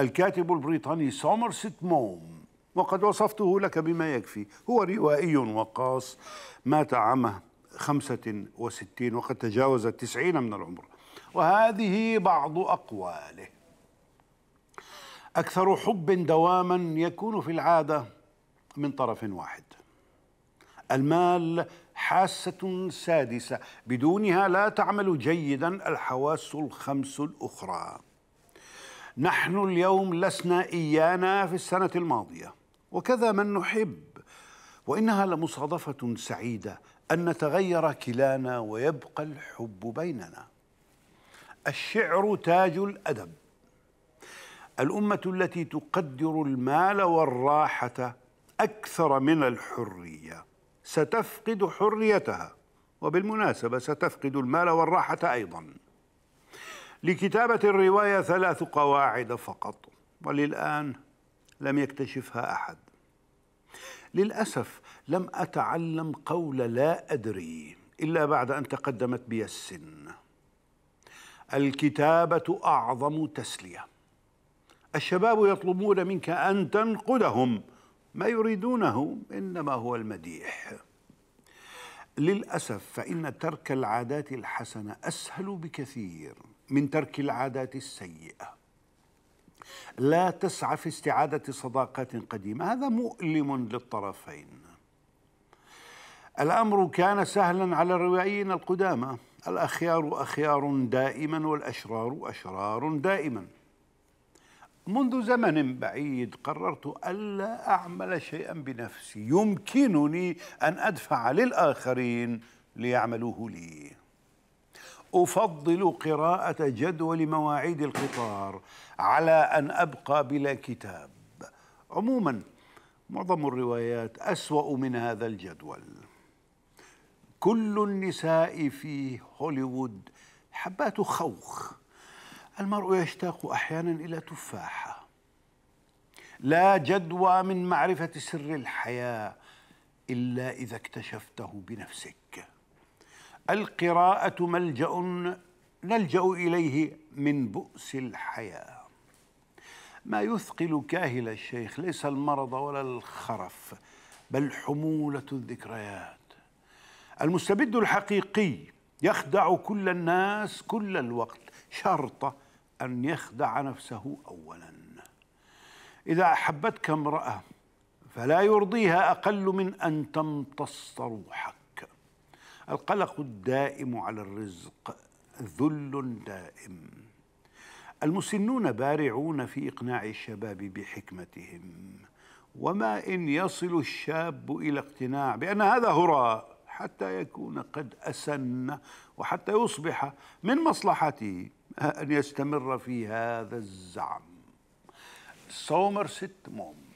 الكاتب البريطاني سومرست موم وقد وصفته لك بما يكفي هو روائي وقاص مات عام 65 وقد تجاوز التسعين من العمر وهذه بعض أقواله أكثر حب دواما يكون في العادة من طرف واحد المال حاسة سادسة بدونها لا تعمل جيدا الحواس الخمس الأخرى نحن اليوم لسنا إيانا في السنة الماضية وكذا من نحب وإنها لمصادفة سعيدة أن نتغير كلانا ويبقى الحب بيننا الشعر تاج الأدب الأمة التي تقدر المال والراحة أكثر من الحرية ستفقد حريتها وبالمناسبة ستفقد المال والراحة أيضاً لكتابة الرواية ثلاث قواعد فقط وللآن لم يكتشفها أحد للأسف لم أتعلم قول لا أدري إلا بعد أن تقدمت بي السن الكتابة أعظم تسلية الشباب يطلبون منك أن تنقدهم ما يريدونه إنما هو المديح للأسف فإن ترك العادات الحسنة أسهل بكثير من ترك العادات السيئة لا تسعى في استعادة صداقات قديمة هذا مؤلم للطرفين الأمر كان سهلا على الروائيين القدامى الأخيار أخيار دائما والأشرار أشرار دائما منذ زمن بعيد قررت ألا أعمل شيئا بنفسي يمكنني أن أدفع للآخرين ليعملوه لي أفضل قراءة جدول مواعيد القطار على أن أبقى بلا كتاب عموما معظم الروايات أسوأ من هذا الجدول كل النساء في هوليوود حبات خوخ المرء يشتاق احيانا الى تفاحه لا جدوى من معرفه سر الحياه الا اذا اكتشفته بنفسك القراءه ملجا نلجا اليه من بؤس الحياه ما يثقل كاهل الشيخ ليس المرض ولا الخرف بل حموله الذكريات المستبد الحقيقي يخدع كل الناس كل الوقت شرطه أن يخدع نفسه أولا إذا أحبتك امرأة فلا يرضيها أقل من أن تمتص روحك القلق الدائم على الرزق ذل دائم المسنون بارعون في إقناع الشباب بحكمتهم وما إن يصل الشاب إلى اقتناع بأن هذا هراء حتى يكون قد أسن وحتى يصبح من مصلحته أن يستمر في هذا الزعم سومرست موم